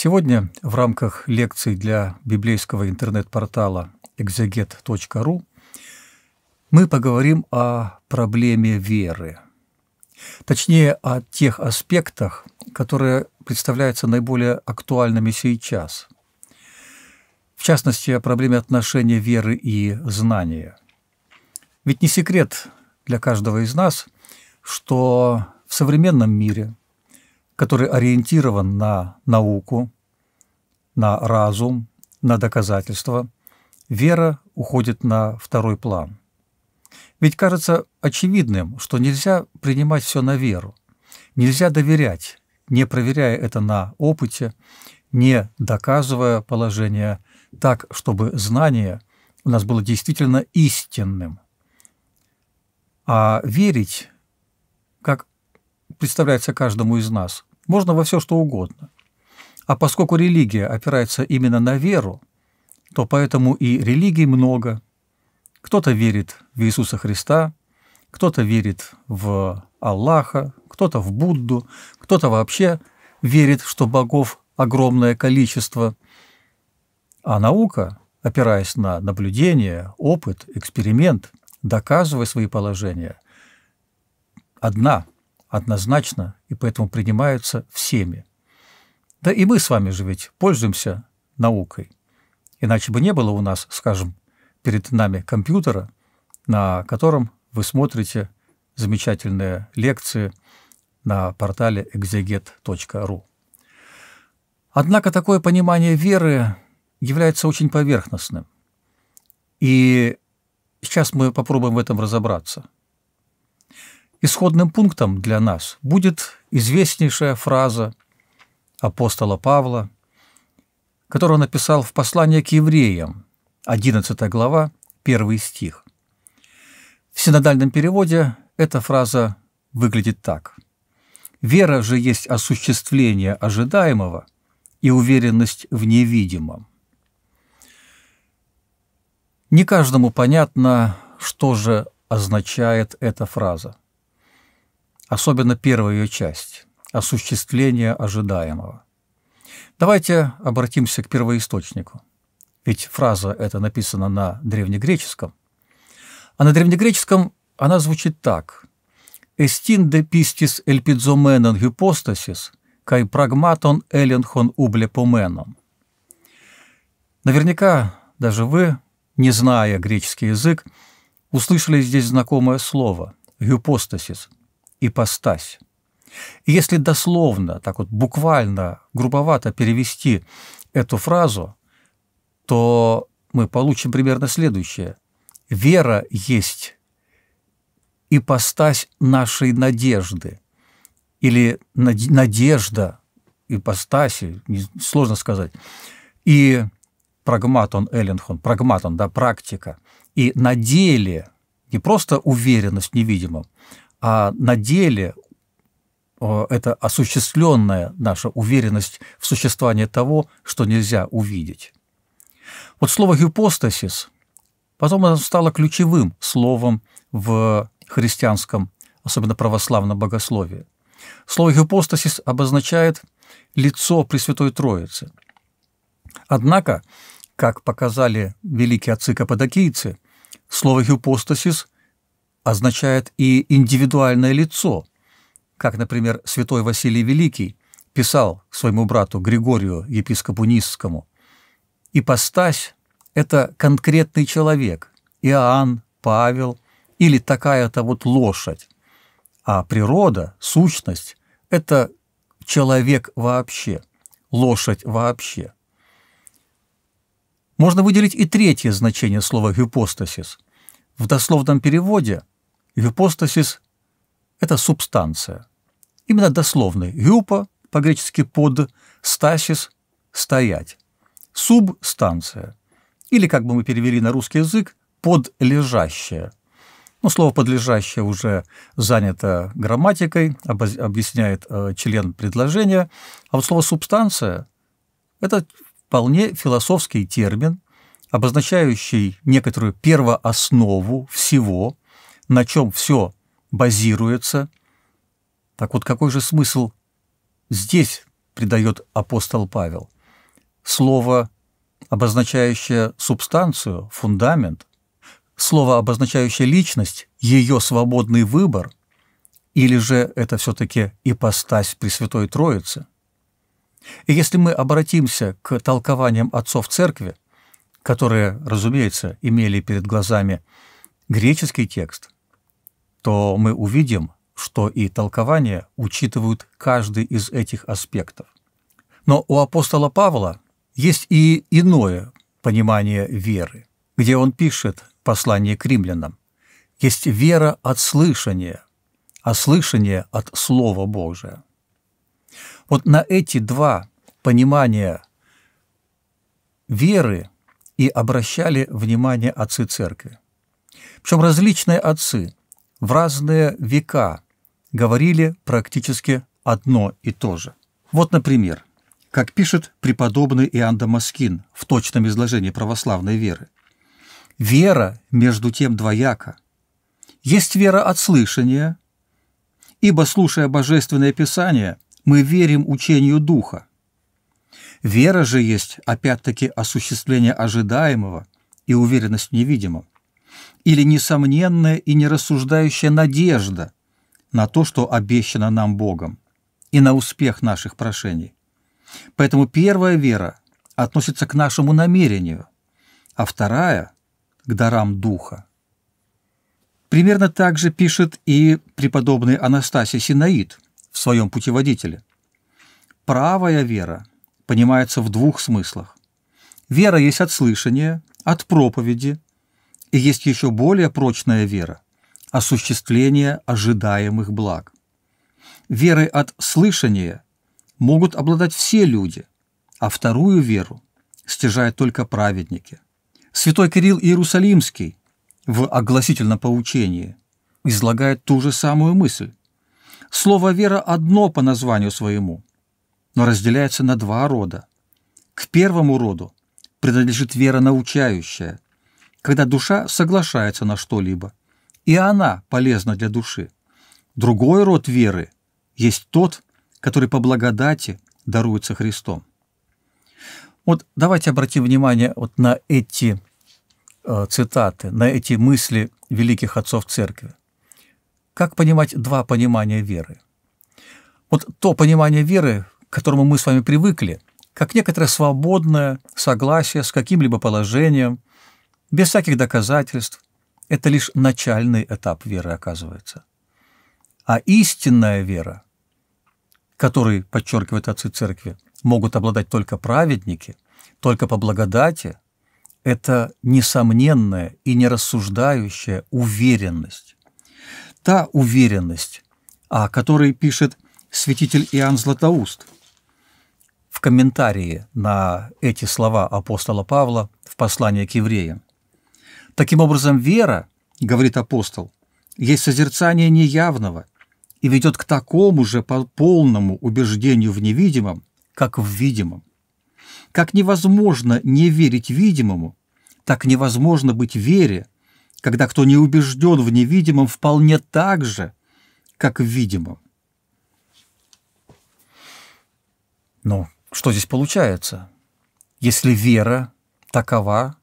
Сегодня в рамках лекций для библейского интернет-портала exeget.ru мы поговорим о проблеме веры, точнее о тех аспектах, которые представляются наиболее актуальными сейчас, в частности о проблеме отношения веры и знания. Ведь не секрет для каждого из нас, что в современном мире – который ориентирован на науку, на разум, на доказательства, вера уходит на второй план. Ведь кажется очевидным, что нельзя принимать все на веру, нельзя доверять, не проверяя это на опыте, не доказывая положение так, чтобы знание у нас было действительно истинным. А верить, как представляется каждому из нас – можно во все что угодно. А поскольку религия опирается именно на веру, то поэтому и религий много. Кто-то верит в Иисуса Христа, кто-то верит в Аллаха, кто-то в Будду, кто-то вообще верит, что богов огромное количество. А наука, опираясь на наблюдение, опыт, эксперимент, доказывая свои положения, одна – однозначно и поэтому принимаются всеми. Да и мы с вами же ведь пользуемся наукой. Иначе бы не было у нас, скажем, перед нами компьютера, на котором вы смотрите замечательные лекции на портале exeget.ru. Однако такое понимание веры является очень поверхностным. И сейчас мы попробуем в этом разобраться – Исходным пунктом для нас будет известнейшая фраза апостола Павла, которую он написал в послании к евреям, 11 глава, 1 стих. В синодальном переводе эта фраза выглядит так. «Вера же есть осуществление ожидаемого и уверенность в невидимом». Не каждому понятно, что же означает эта фраза особенно первая ее часть – осуществление ожидаемого. Давайте обратимся к первоисточнику. Ведь фраза эта написана на древнегреческом, а на древнегреческом она звучит так «Эстин де пистис эльпидзоменон гипостасис кай прагматон эленхон ублепоменон». Наверняка даже вы, не зная греческий язык, услышали здесь знакомое слово «гипостасис», ипостась. И если дословно, так вот буквально, грубовато перевести эту фразу, то мы получим примерно следующее. Вера есть ипостась нашей надежды или надежда ипостаси, сложно сказать, и прагматон Элленхон, прагматон, да, практика, и на деле не просто уверенность в невидимом, а на деле это осуществленная наша уверенность в существовании того, что нельзя увидеть. Вот слово «гипостасис» потом стало ключевым словом в христианском, особенно православном богословии. Слово «гипостасис» обозначает лицо Пресвятой Троицы. Однако, как показали великие отцы каппадокийцы, слово «гипостасис» – означает и индивидуальное лицо, как, например, святой Василий Великий писал своему брату Григорию, епископу Низскому. «Ипостась – это конкретный человек, Иоанн, Павел или такая-то вот лошадь, а природа, сущность – это человек вообще, лошадь вообще». Можно выделить и третье значение слова «гипостасис». В дословном переводе – Гипостасис – это субстанция. Именно дословный «гюпа» по-гречески «под», «стасис» – «стоять», «субстанция» или, как бы мы перевели на русский язык, «подлежащее». Ну, слово «подлежащее» уже занято грамматикой, объясняет э, член предложения, а вот слово «субстанция» – это вполне философский термин, обозначающий некоторую первооснову всего, на чем все базируется. Так вот, какой же смысл здесь придает апостол Павел? Слово, обозначающее субстанцию, фундамент, слово, обозначающее личность, ее свободный выбор, или же это все-таки ипостась Пресвятой Троицы? И если мы обратимся к толкованиям отцов церкви, которые, разумеется, имели перед глазами греческий текст – то мы увидим, что и толкования учитывают каждый из этих аспектов. Но у апостола Павла есть и иное понимание веры, где он пишет послание к римлянам. Есть вера от слышания, а слышание от Слова Божия. Вот на эти два понимания веры и обращали внимание отцы церкви. Причем различные отцы – в разные века говорили практически одно и то же. Вот, например, как пишет преподобный Иоанн Дамаскин в точном изложении православной веры, «Вера, между тем, двояка. Есть вера от слышания, ибо, слушая Божественное Писание, мы верим учению Духа. Вера же есть, опять-таки, осуществление ожидаемого и уверенность в невидимом или несомненная и нерассуждающая надежда на то, что обещано нам Богом, и на успех наших прошений. Поэтому первая вера относится к нашему намерению, а вторая – к дарам Духа. Примерно так же пишет и преподобный Анастасий Синаид в своем путеводителе. Правая вера понимается в двух смыслах. Вера есть от слышания, от проповеди – и есть еще более прочная вера – осуществление ожидаемых благ. Верой от слышания могут обладать все люди, а вторую веру стяжают только праведники. Святой Кирилл Иерусалимский в огласительном поучении излагает ту же самую мысль. Слово «вера» одно по названию своему, но разделяется на два рода. К первому роду принадлежит вера научающая, когда душа соглашается на что-либо, и она полезна для души. Другой род веры есть тот, который по благодати даруется Христом. Вот давайте обратим внимание вот на эти э, цитаты, на эти мысли великих отцов церкви. Как понимать два понимания веры? Вот то понимание веры, к которому мы с вами привыкли, как некоторое свободное согласие с каким-либо положением, без всяких доказательств. Это лишь начальный этап веры оказывается. А истинная вера, которой, подчеркивают отцы церкви, могут обладать только праведники, только по благодати, это несомненная и нерассуждающая уверенность. Та уверенность, о которой пишет святитель Иоанн Златоуст – в комментарии на эти слова апостола Павла в послании к евреям. Таким образом, вера, говорит апостол, есть созерцание неявного и ведет к такому же по полному убеждению в невидимом, как в видимом. Как невозможно не верить видимому, так невозможно быть вере, когда кто не убежден в невидимом вполне так же, как в видимом. Но что здесь получается? Если вера такова,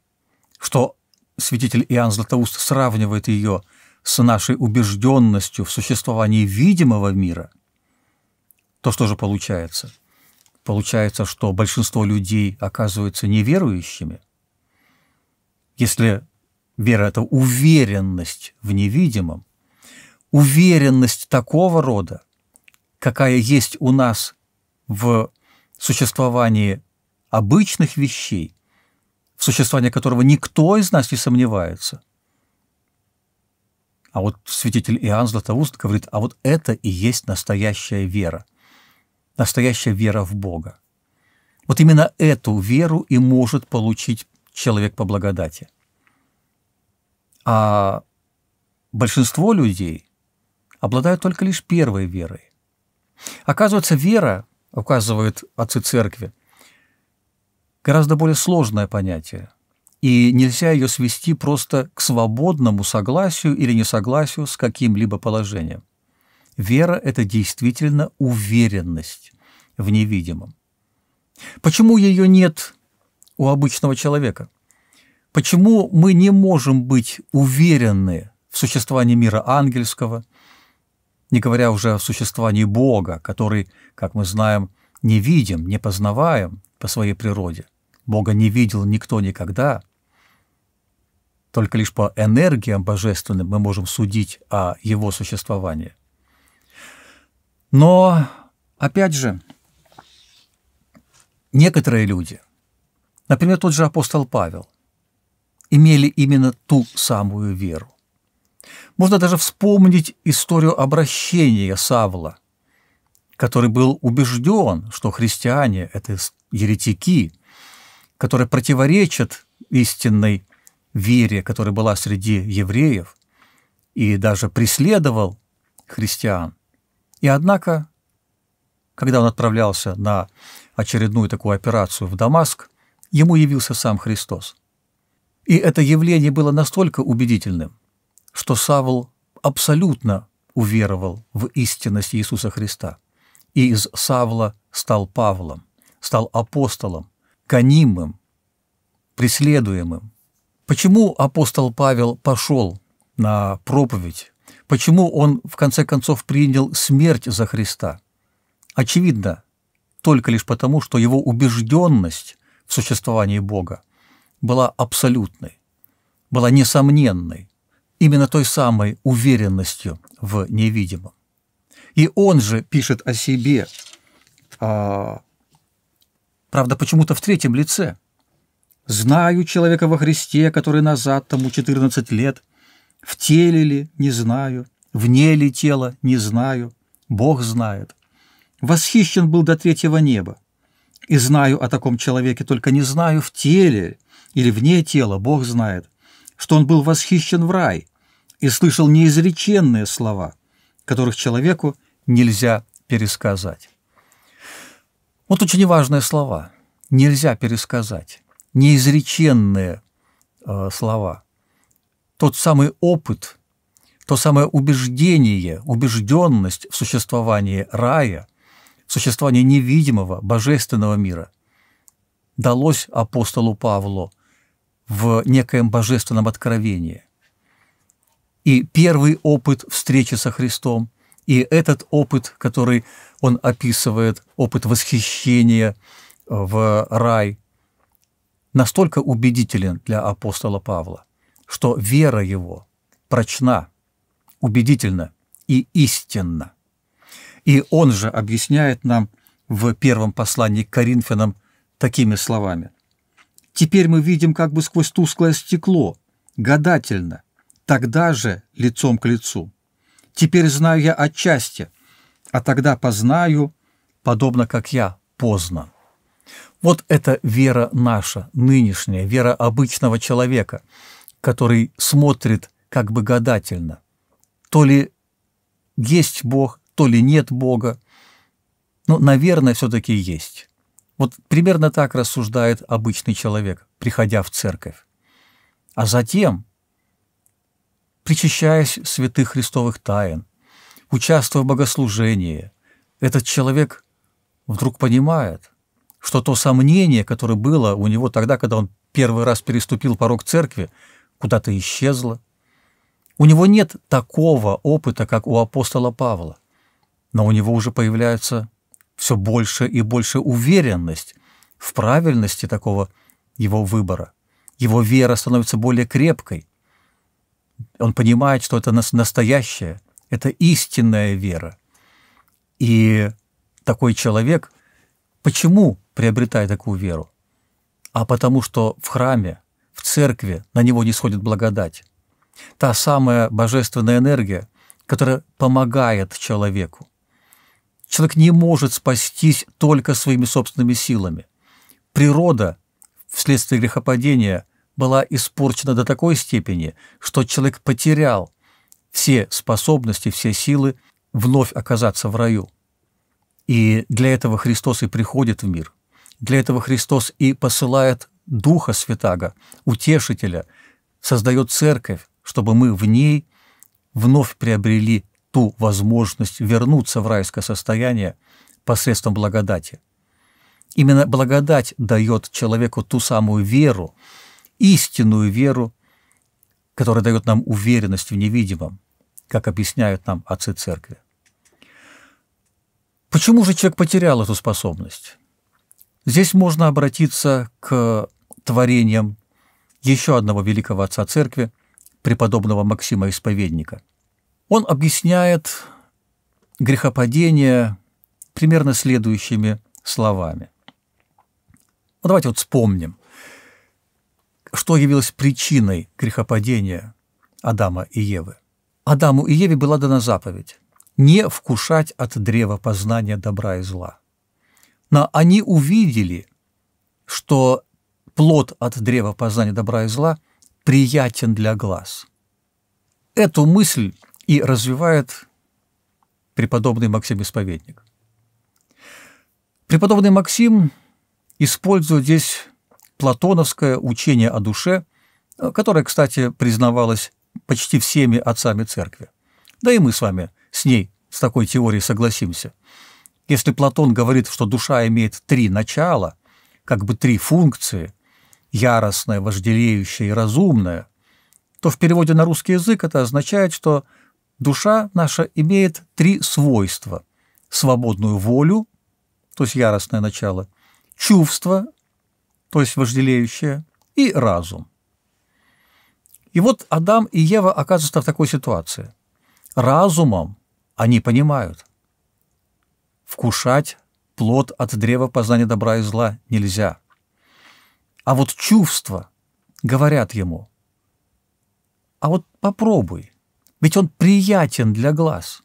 что святитель Иоанн Златоуст сравнивает ее с нашей убежденностью в существовании видимого мира, то что же получается? Получается, что большинство людей оказываются неверующими. Если вера – это уверенность в невидимом, уверенность такого рода, какая есть у нас в существовании обычных вещей, существование которого никто из нас не сомневается. А вот святитель Иоанн Златоуст говорит, а вот это и есть настоящая вера, настоящая вера в Бога. Вот именно эту веру и может получить человек по благодати. А большинство людей обладают только лишь первой верой. Оказывается, вера, указывают отцы церкви – гораздо более сложное понятие, и нельзя ее свести просто к свободному согласию или несогласию с каким-либо положением. Вера – это действительно уверенность в невидимом. Почему ее нет у обычного человека? Почему мы не можем быть уверены в существовании мира ангельского, не говоря уже о существовании Бога, который, как мы знаем, не видим, не познаваем по своей природе? Бога не видел никто никогда, только лишь по энергиям божественным мы можем судить о его существовании. Но, опять же, некоторые люди, например, тот же апостол Павел, имели именно ту самую веру. Можно даже вспомнить историю обращения Савла, который был убежден, что христиане – это еретики – которые противоречат истинной вере, которая была среди евреев, и даже преследовал христиан. И однако, когда он отправлялся на очередную такую операцию в Дамаск, ему явился сам Христос. И это явление было настолько убедительным, что Савл абсолютно уверовал в истинность Иисуса Христа. И из Савла стал Павлом, стал апостолом, гонимым, преследуемым. Почему апостол Павел пошел на проповедь? Почему он, в конце концов, принял смерть за Христа? Очевидно, только лишь потому, что его убежденность в существовании Бога была абсолютной, была несомненной, именно той самой уверенностью в невидимом. И он же пишет о себе, а, правда, почему-то в третьем лице. Знаю человека во Христе, который назад тому 14 лет. В теле ли, не знаю. Вне ли тела, не знаю. Бог знает. Восхищен был до третьего неба. И знаю о таком человеке, только не знаю в теле или вне тела, Бог знает, что он был восхищен в рай и слышал неизреченные слова, которых человеку нельзя пересказать. Вот очень важные слова. Нельзя пересказать. Неизреченные э, слова. Тот самый опыт, то самое убеждение, убежденность в существовании рая, в существовании невидимого, божественного мира далось апостолу Павлу в некоем божественном откровении. И первый опыт встречи со Христом, и этот опыт, который он описывает, опыт восхищения э, в рай, настолько убедителен для апостола Павла, что вера его прочна, убедительна и истинна. И он же объясняет нам в первом послании к Коринфянам такими словами. «Теперь мы видим как бы сквозь тусклое стекло, гадательно, тогда же лицом к лицу. Теперь знаю я отчасти, а тогда познаю, подобно как я, поздно. Вот это вера наша, нынешняя, вера обычного человека, который смотрит как бы гадательно. То ли есть Бог, то ли нет Бога. Ну, наверное, все-таки есть. Вот примерно так рассуждает обычный человек, приходя в церковь. А затем, причащаясь святых христовых тайн, участвуя в богослужении, этот человек вдруг понимает, что то сомнение, которое было у него тогда, когда он первый раз переступил порог церкви, куда-то исчезло. У него нет такого опыта, как у апостола Павла, но у него уже появляется все больше и больше уверенность в правильности такого его выбора. Его вера становится более крепкой – он понимает, что это настоящее, это истинная вера. И такой человек почему приобретает такую веру? А потому что в храме, в церкви на него не сходит благодать. Та самая божественная энергия, которая помогает человеку. Человек не может спастись только своими собственными силами. Природа вследствие грехопадения – была испорчена до такой степени, что человек потерял все способности, все силы вновь оказаться в раю. И для этого Христос и приходит в мир. Для этого Христос и посылает Духа Святаго, Утешителя, создает Церковь, чтобы мы в ней вновь приобрели ту возможность вернуться в райское состояние посредством благодати. Именно благодать дает человеку ту самую веру, истинную веру, которая дает нам уверенность в невидимом, как объясняют нам отцы церкви. Почему же человек потерял эту способность? Здесь можно обратиться к творениям еще одного великого отца церкви, преподобного Максима Исповедника. Он объясняет грехопадение примерно следующими словами. Ну, давайте вот вспомним что явилось причиной грехопадения Адама и Евы. Адаму и Еве была дана заповедь не вкушать от древа познания добра и зла. Но они увидели, что плод от древа познания добра и зла приятен для глаз. Эту мысль и развивает преподобный Максим Исповедник. Преподобный Максим использует здесь платоновское учение о душе, э, которое, кстати, признавалось почти всеми отцами церкви. Да и мы с вами с ней, с такой теорией согласимся. Если Платон говорит, что душа имеет три начала, как бы три функции – яростное, вожделеющее и разумное, то в переводе на русский язык это означает, что душа наша имеет три свойства – свободную волю, то есть яростное начало, чувство то есть вожделеющее, и разум. И вот Адам и Ева оказываются в такой ситуации. Разумом они понимают. Вкушать плод от древа познания добра и зла нельзя. А вот чувства говорят ему, а вот попробуй, ведь он приятен для глаз.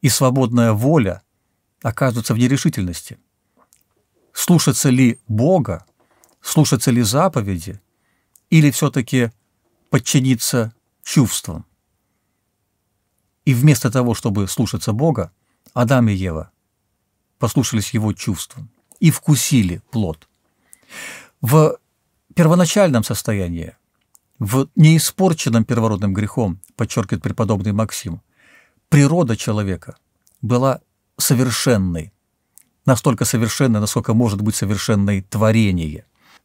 И свободная воля оказывается в нерешительности – слушаться ли Бога, слушаться ли заповеди, или все-таки подчиниться чувствам. И вместо того, чтобы слушаться Бога, Адам и Ева послушались его чувствам и вкусили плод. В первоначальном состоянии, в неиспорченном первородным грехом, подчеркивает преподобный Максим, природа человека была совершенной, настолько совершенное, насколько может быть совершенной творение.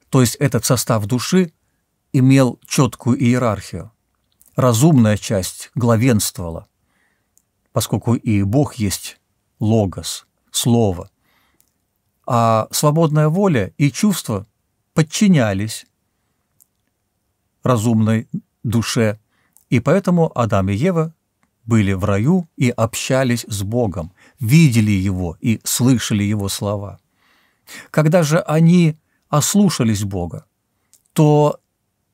То есть этот состав души имел четкую иерархию. Разумная часть главенствовала, поскольку и Бог есть логос, слово. А свободная воля и чувства подчинялись разумной душе, и поэтому Адам и Ева были в раю и общались с Богом, видели Его и слышали Его слова. Когда же они ослушались Бога, то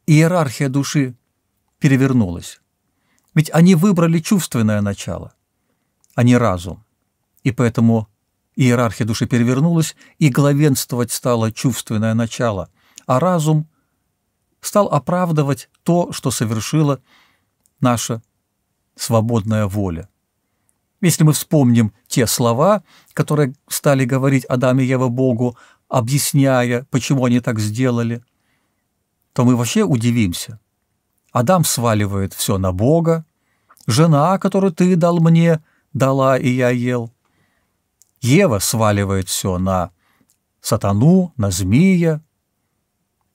иерархия души перевернулась. Ведь они выбрали чувственное начало, а не разум. И поэтому иерархия души перевернулась, и главенствовать стало чувственное начало, а разум стал оправдывать то, что совершило наше свободная воля. Если мы вспомним те слова, которые стали говорить Адам и Ева Богу, объясняя, почему они так сделали, то мы вообще удивимся. Адам сваливает все на Бога, жена, которую ты дал мне, дала и я ел. Ева сваливает все на сатану, на змея.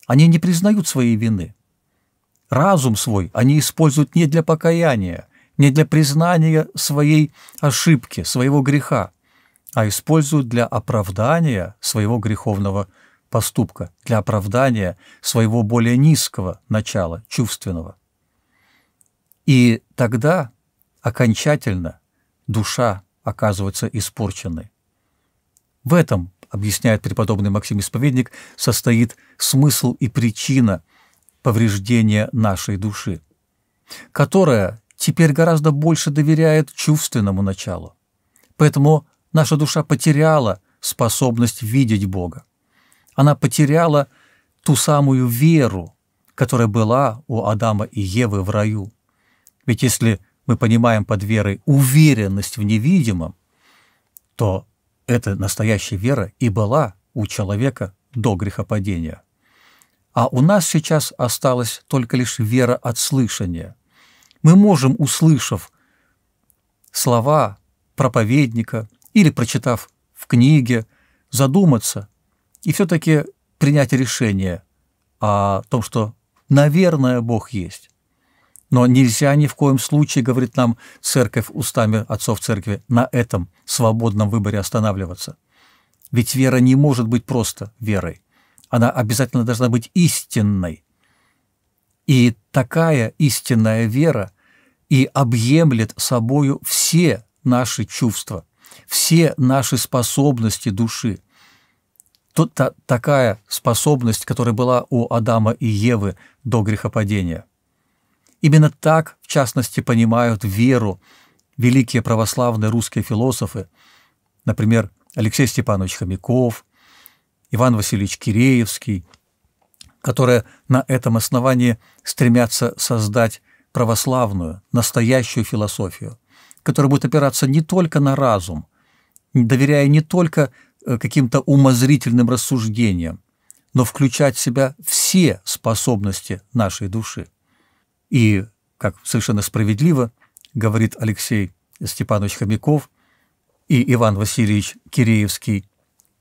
Они не признают своей вины. Разум свой они используют не для покаяния, не для признания своей ошибки, своего греха, а используют для оправдания своего греховного поступка, для оправдания своего более низкого начала, чувственного. И тогда окончательно душа оказывается испорченной. В этом, объясняет преподобный Максим Исповедник, состоит смысл и причина повреждения нашей души, которая теперь гораздо больше доверяет чувственному началу. Поэтому наша душа потеряла способность видеть Бога. Она потеряла ту самую веру, которая была у Адама и Евы в раю. Ведь если мы понимаем под верой уверенность в невидимом, то эта настоящая вера и была у человека до грехопадения. А у нас сейчас осталась только лишь вера от слышания мы можем, услышав слова проповедника или прочитав в книге, задуматься и все-таки принять решение о том, что, наверное, Бог есть. Но нельзя ни в коем случае, говорит нам церковь устами отцов церкви, на этом свободном выборе останавливаться. Ведь вера не может быть просто верой. Она обязательно должна быть истинной. И такая истинная вера и объемлет собою все наши чувства, все наши способности души. Тут та, такая способность, которая была у Адама и Евы до грехопадения. Именно так, в частности, понимают веру великие православные русские философы, например, Алексей Степанович Хомяков, Иван Васильевич Киреевский – которые на этом основании стремятся создать православную, настоящую философию, которая будет опираться не только на разум, доверяя не только э, каким-то умозрительным рассуждениям, но включать в себя все способности нашей души. И, как совершенно справедливо говорит Алексей Степанович Хомяков и Иван Васильевич Киреевский,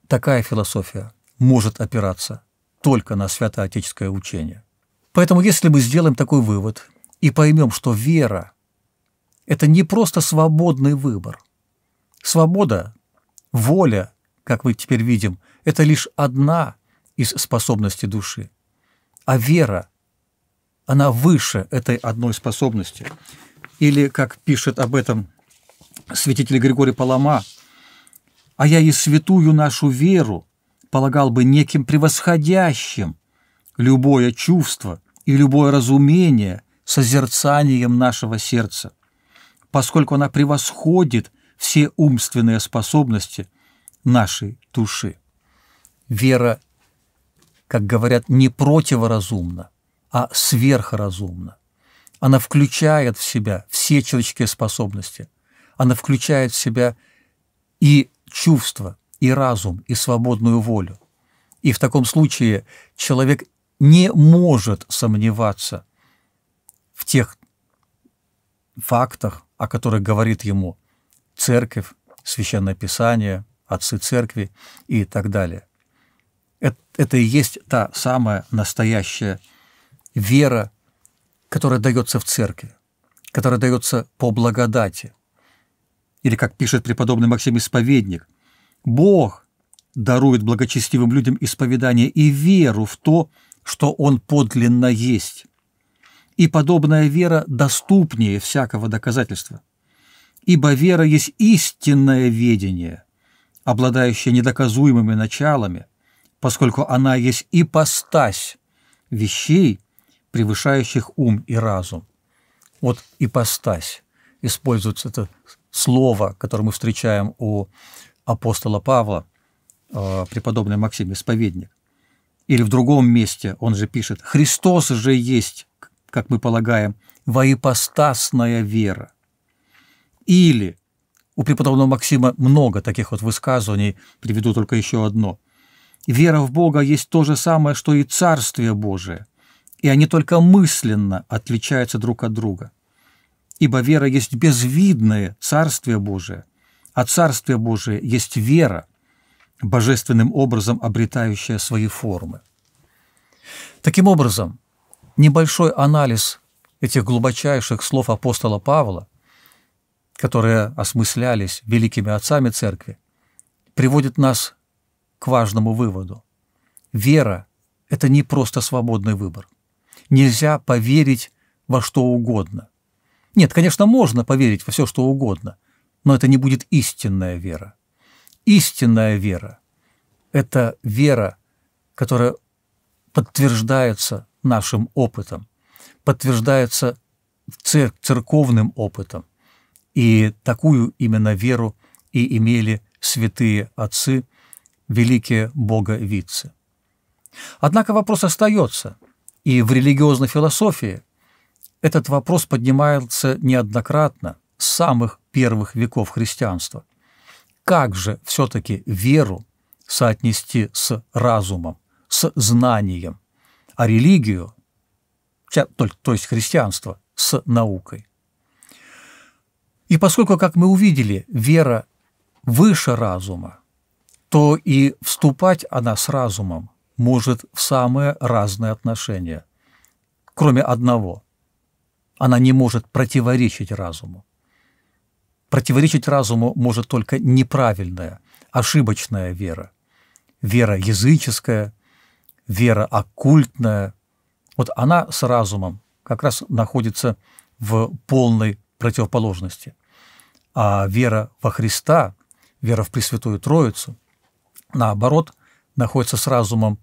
такая философия может опираться только на святоотеческое учение. Поэтому если мы сделаем такой вывод и поймем, что вера – это не просто свободный выбор. Свобода, воля, как мы теперь видим, это лишь одна из способностей души. А вера, она выше этой одной способности. Или, как пишет об этом святитель Григорий Палама, «А я и святую нашу веру, полагал бы неким превосходящим любое чувство и любое разумение созерцанием нашего сердца, поскольку она превосходит все умственные способности нашей души. Вера, как говорят, не противоразумна, а сверхразумна. Она включает в себя все человеческие способности. Она включает в себя и чувства, и разум, и свободную волю. И в таком случае человек не может сомневаться в тех фактах, о которых говорит ему церковь, священное писание, отцы церкви и так далее. Это, это и есть та самая настоящая вера, которая дается в церкви, которая дается по благодати. Или, как пишет преподобный Максим Исповедник – Бог дарует благочестивым людям исповедание и веру в то, что Он подлинно есть. И подобная вера доступнее всякого доказательства. Ибо вера есть истинное ведение, обладающее недоказуемыми началами, поскольку она есть ипостась вещей, превышающих ум и разум. Вот ипостась. Используется это слово, которое мы встречаем у апостола Павла, э, преподобный Максим Исповедник. Или в другом месте он же пишет, «Христос же есть, как мы полагаем, воипостасная вера». Или у преподобного Максима много таких вот высказываний, приведу только еще одно. «Вера в Бога есть то же самое, что и Царствие Божие, и они только мысленно отличаются друг от друга. Ибо вера есть безвидное Царствие Божие – а Царствие Божие есть вера, божественным образом обретающая свои формы. Таким образом, небольшой анализ этих глубочайших слов апостола Павла, которые осмыслялись великими отцами церкви, приводит нас к важному выводу. Вера – это не просто свободный выбор. Нельзя поверить во что угодно. Нет, конечно, можно поверить во все, что угодно – но это не будет истинная вера. Истинная вера – это вера, которая подтверждается нашим опытом, подтверждается цер- церковным опытом. И такую именно веру и имели святые отцы, великие боговидцы. Однако вопрос остается, и в религиозной философии этот вопрос поднимается неоднократно – с самых первых веков христианства. Как же все-таки веру соотнести с разумом, с знанием, а религию, то есть христианство, с наукой? И поскольку, как мы увидели, вера выше разума, то и вступать она с разумом может в самые разные отношения, кроме одного. Она не может противоречить разуму. Противоречить разуму может только неправильная, ошибочная вера. Вера языческая, вера оккультная. Вот она с разумом как раз находится в полной противоположности. А вера во Христа, вера в Пресвятую Троицу, наоборот, находится с разумом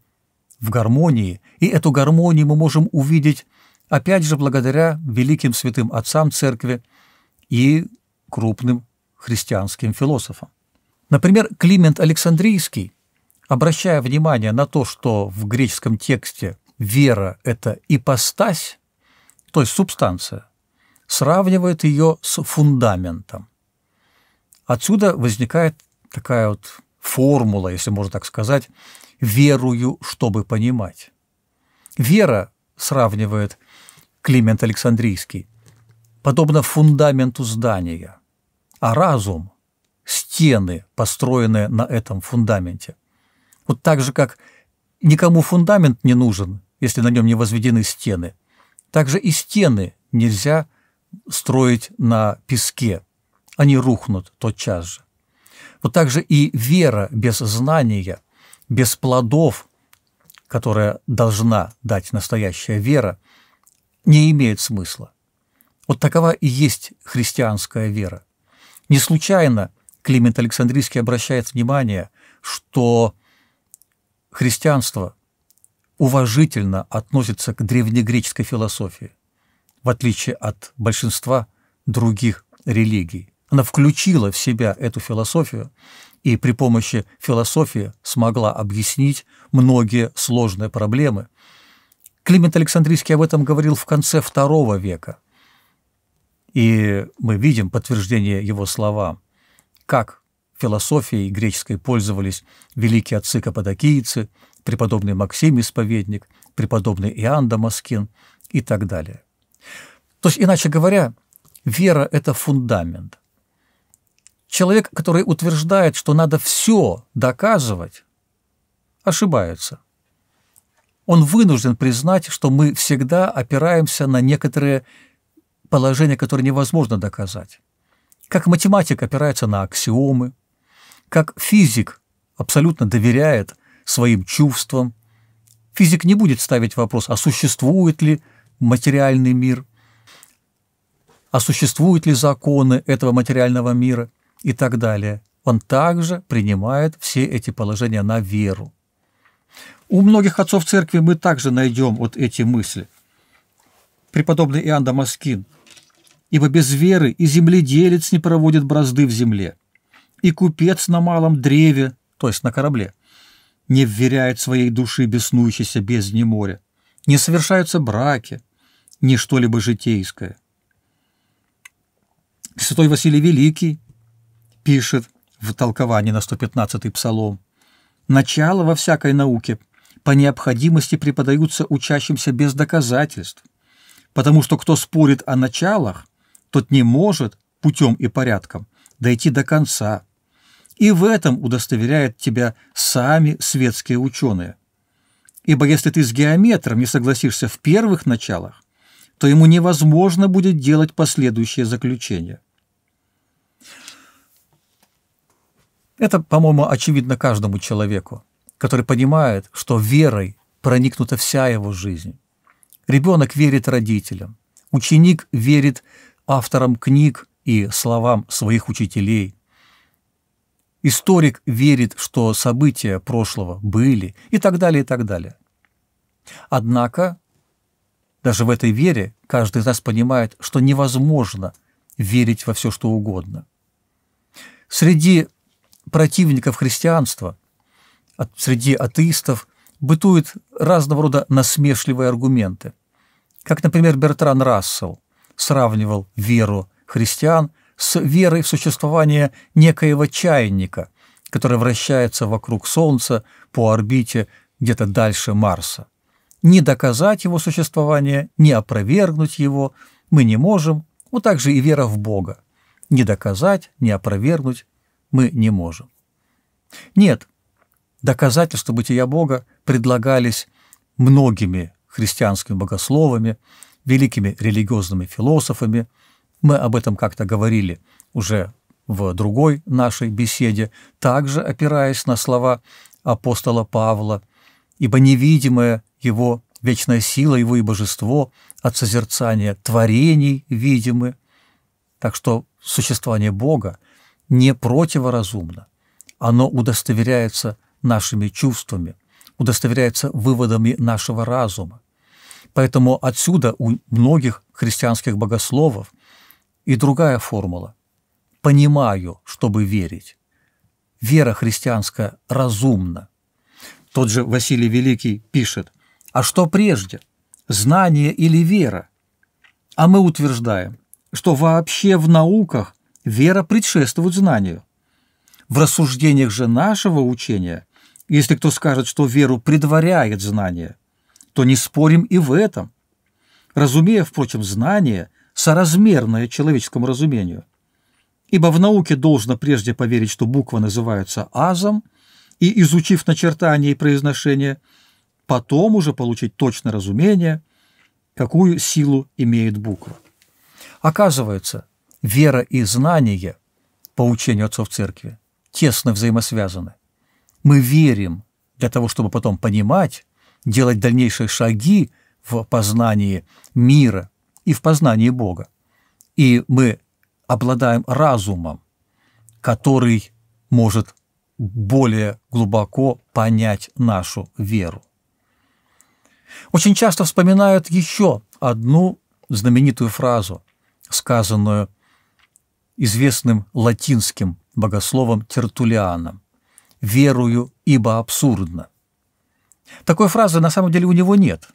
в гармонии. И эту гармонию мы можем увидеть, опять же, благодаря великим святым отцам Церкви и крупным христианским философам. Например, Климент Александрийский, обращая внимание на то, что в греческом тексте вера – это ипостась, то есть субстанция, сравнивает ее с фундаментом. Отсюда возникает такая вот формула, если можно так сказать, «верую, чтобы понимать». Вера, сравнивает Климент Александрийский, подобно фундаменту здания – а разум, стены, построенные на этом фундаменте. Вот так же, как никому фундамент не нужен, если на нем не возведены стены, так же и стены нельзя строить на песке, они рухнут тотчас же. Вот так же и вера без знания, без плодов, которая должна дать настоящая вера, не имеет смысла. Вот такова и есть христианская вера – не случайно Климент Александрийский обращает внимание, что христианство уважительно относится к древнегреческой философии, в отличие от большинства других религий. Она включила в себя эту философию и при помощи философии смогла объяснить многие сложные проблемы. Климент Александрийский об этом говорил в конце II века – и мы видим подтверждение его словам, как философией греческой пользовались великие отцы каппадокийцы, преподобный Максим Исповедник, преподобный Иоанн Дамаскин и так далее. То есть, иначе говоря, вера – это фундамент. Человек, который утверждает, что надо все доказывать, ошибается. Он вынужден признать, что мы всегда опираемся на некоторые положения, которые невозможно доказать. Как математик опирается на аксиомы, как физик абсолютно доверяет своим чувствам. Физик не будет ставить вопрос, а существует ли материальный мир, а существуют ли законы этого материального мира и так далее. Он также принимает все эти положения на веру. У многих отцов церкви мы также найдем вот эти мысли. Преподобный Иоанн Дамаскин ибо без веры и земледелец не проводит бразды в земле, и купец на малом древе, то есть на корабле, не вверяет своей души беснующейся бездне моря, не совершаются браки, ни что-либо житейское. Святой Василий Великий пишет в толковании на 115-й псалом, «Начало во всякой науке по необходимости преподаются учащимся без доказательств, потому что кто спорит о началах, тот не может путем и порядком дойти до конца. И в этом удостоверяют тебя сами светские ученые. Ибо если ты с геометром не согласишься в первых началах, то ему невозможно будет делать последующие заключения. Это, по-моему, очевидно каждому человеку, который понимает, что верой проникнута вся его жизнь. Ребенок верит родителям, ученик верит авторам книг и словам своих учителей. Историк верит, что события прошлого были и так далее, и так далее. Однако даже в этой вере каждый из нас понимает, что невозможно верить во все, что угодно. Среди противников христианства, среди атеистов бытуют разного рода насмешливые аргументы. Как, например, Бертран Рассел сравнивал веру христиан с верой в существование некоего чайника, который вращается вокруг Солнца по орбите где-то дальше Марса. Не доказать его существование, не опровергнуть его мы не можем, вот так же и вера в Бога. Не доказать, не опровергнуть мы не можем. Нет, доказательства бытия Бога предлагались многими христианскими богословами, великими религиозными философами. Мы об этом как-то говорили уже в другой нашей беседе, также опираясь на слова апостола Павла, «Ибо невидимое его вечная сила его и божество от созерцания творений видимы». Так что существование Бога не противоразумно, оно удостоверяется нашими чувствами, удостоверяется выводами нашего разума. Поэтому отсюда у многих христианских богословов и другая формула. Понимаю, чтобы верить. Вера христианская разумна. Тот же Василий Великий пишет, а что прежде, знание или вера? А мы утверждаем, что вообще в науках вера предшествует знанию. В рассуждениях же нашего учения, если кто скажет, что веру предваряет знание – то не спорим и в этом, разумея, впрочем, знание, соразмерное человеческому разумению. Ибо в науке должно прежде поверить, что буквы называются азом, и, изучив начертание и произношение, потом уже получить точное разумение, какую силу имеет буква. Оказывается, вера и знание, по учению отцов церкви, тесно взаимосвязаны. Мы верим для того, чтобы потом понимать, делать дальнейшие шаги в познании мира и в познании Бога. И мы обладаем разумом, который может более глубоко понять нашу веру. Очень часто вспоминают еще одну знаменитую фразу, сказанную известным латинским богословом Тертулианом «Верую, ибо абсурдно». Такой фразы на самом деле у него нет,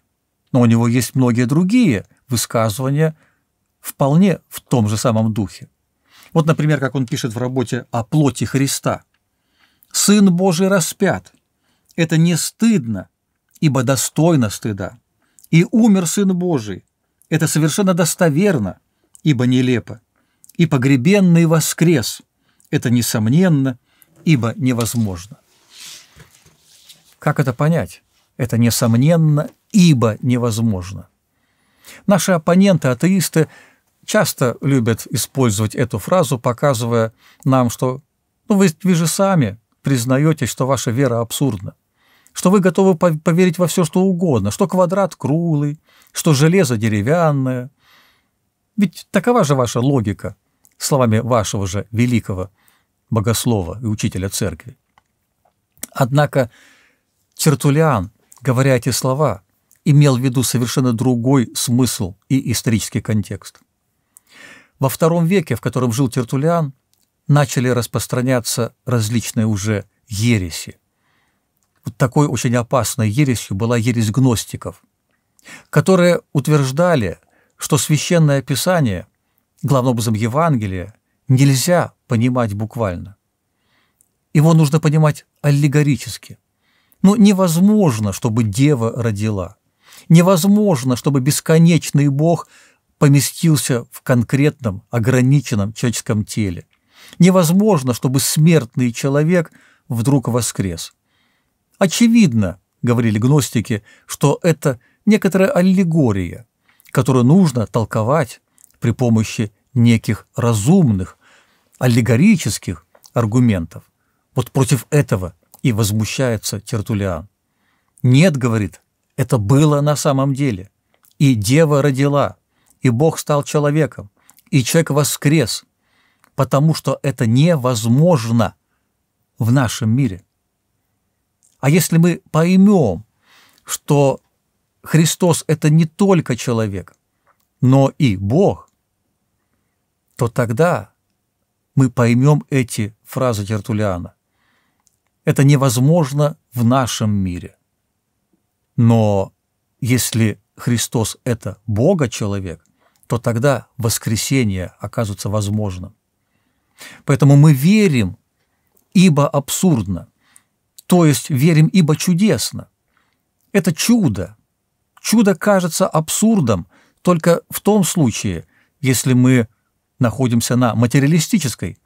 но у него есть многие другие высказывания вполне в том же самом духе. Вот, например, как он пишет в работе о плоти Христа. «Сын Божий распят. Это не стыдно, ибо достойно стыда. И умер Сын Божий. Это совершенно достоверно, ибо нелепо. И погребенный воскрес. Это несомненно, ибо невозможно». Как это понять? Это несомненно, ибо невозможно. Наши оппоненты, атеисты, часто любят использовать эту фразу, показывая нам, что ну, вы, вы же сами признаете, что ваша вера абсурдна, что вы готовы поверить во все, что угодно, что квадрат круглый, что железо деревянное. Ведь такова же ваша логика, словами вашего же великого богослова и учителя церкви. Однако Тертулиан, говоря эти слова, имел в виду совершенно другой смысл и исторический контекст. Во втором веке, в котором жил Тертулиан, начали распространяться различные уже ереси. Вот такой очень опасной ересью была ересь гностиков, которые утверждали, что священное писание, главным образом Евангелие, нельзя понимать буквально. Его нужно понимать аллегорически – но невозможно, чтобы дева родила. Невозможно, чтобы бесконечный Бог поместился в конкретном, ограниченном человеческом теле. Невозможно, чтобы смертный человек вдруг воскрес. Очевидно, говорили гностики, что это некоторая аллегория, которую нужно толковать при помощи неких разумных, аллегорических аргументов. Вот против этого и возмущается Тертулиан. «Нет, — говорит, — это было на самом деле. И дева родила, и Бог стал человеком, и человек воскрес, потому что это невозможно в нашем мире. А если мы поймем, что Христос – это не только человек, но и Бог, то тогда мы поймем эти фразы Тертулиана. Это невозможно в нашем мире. Но если Христос – это Бога-человек, то тогда воскресение оказывается возможным. Поэтому мы верим, ибо абсурдно, то есть верим, ибо чудесно. Это чудо. Чудо кажется абсурдом только в том случае, если мы находимся на материалистической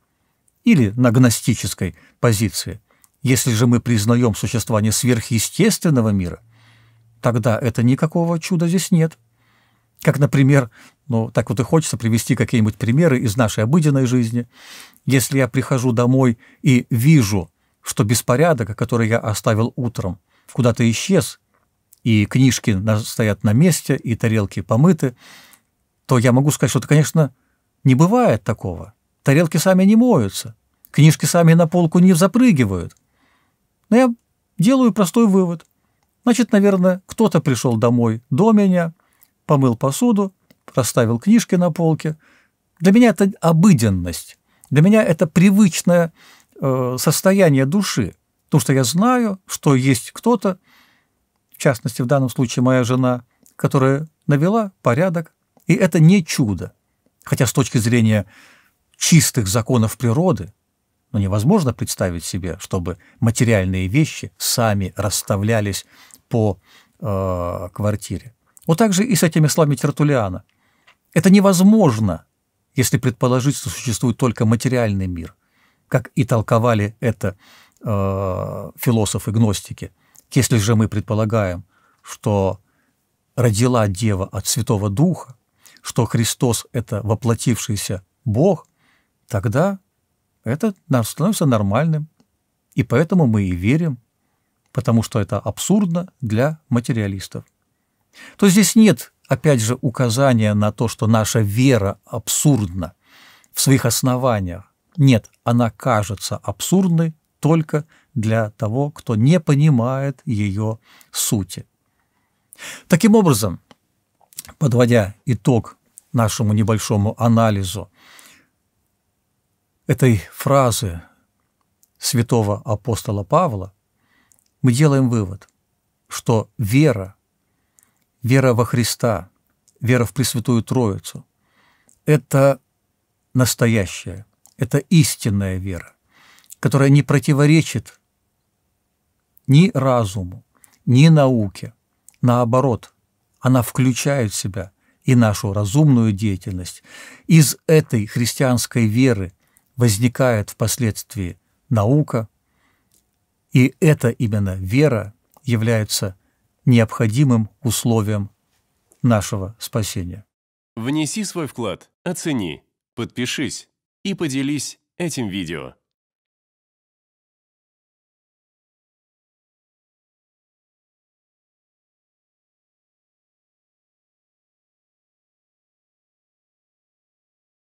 или на гностической позиции – если же мы признаем существование сверхъестественного мира, тогда это никакого чуда здесь нет. Как, например, ну, так вот и хочется привести какие-нибудь примеры из нашей обыденной жизни. Если я прихожу домой и вижу, что беспорядок, который я оставил утром, куда-то исчез, и книжки стоят на месте, и тарелки помыты, то я могу сказать, что это, конечно, не бывает такого. Тарелки сами не моются, книжки сами на полку не запрыгивают. Но я делаю простой вывод. Значит, наверное, кто-то пришел домой до меня, помыл посуду, расставил книжки на полке. Для меня это обыденность. Для меня это привычное э, состояние души. Потому что я знаю, что есть кто-то, в частности, в данном случае моя жена, которая навела порядок. И это не чудо. Хотя с точки зрения чистых законов природы но невозможно представить себе, чтобы материальные вещи сами расставлялись по э, квартире. Вот так же и с этими словами Тертулиана. Это невозможно, если предположить, что существует только материальный мир, как и толковали это э, философы-гностики. Если же мы предполагаем, что родила Дева от Святого Духа, что Христос – это воплотившийся Бог, тогда это становится нормальным. И поэтому мы и верим, потому что это абсурдно для материалистов. То здесь нет, опять же, указания на то, что наша вера абсурдна в своих основаниях. Нет, она кажется абсурдной только для того, кто не понимает ее сути. Таким образом, подводя итог нашему небольшому анализу этой фразы святого апостола Павла мы делаем вывод, что вера, вера во Христа, вера в Пресвятую Троицу – это настоящая, это истинная вера, которая не противоречит ни разуму, ни науке. Наоборот, она включает в себя и нашу разумную деятельность. Из этой христианской веры – возникает впоследствии наука, и это именно вера является необходимым условием нашего спасения. Внеси свой вклад, оцени, подпишись и поделись этим видео.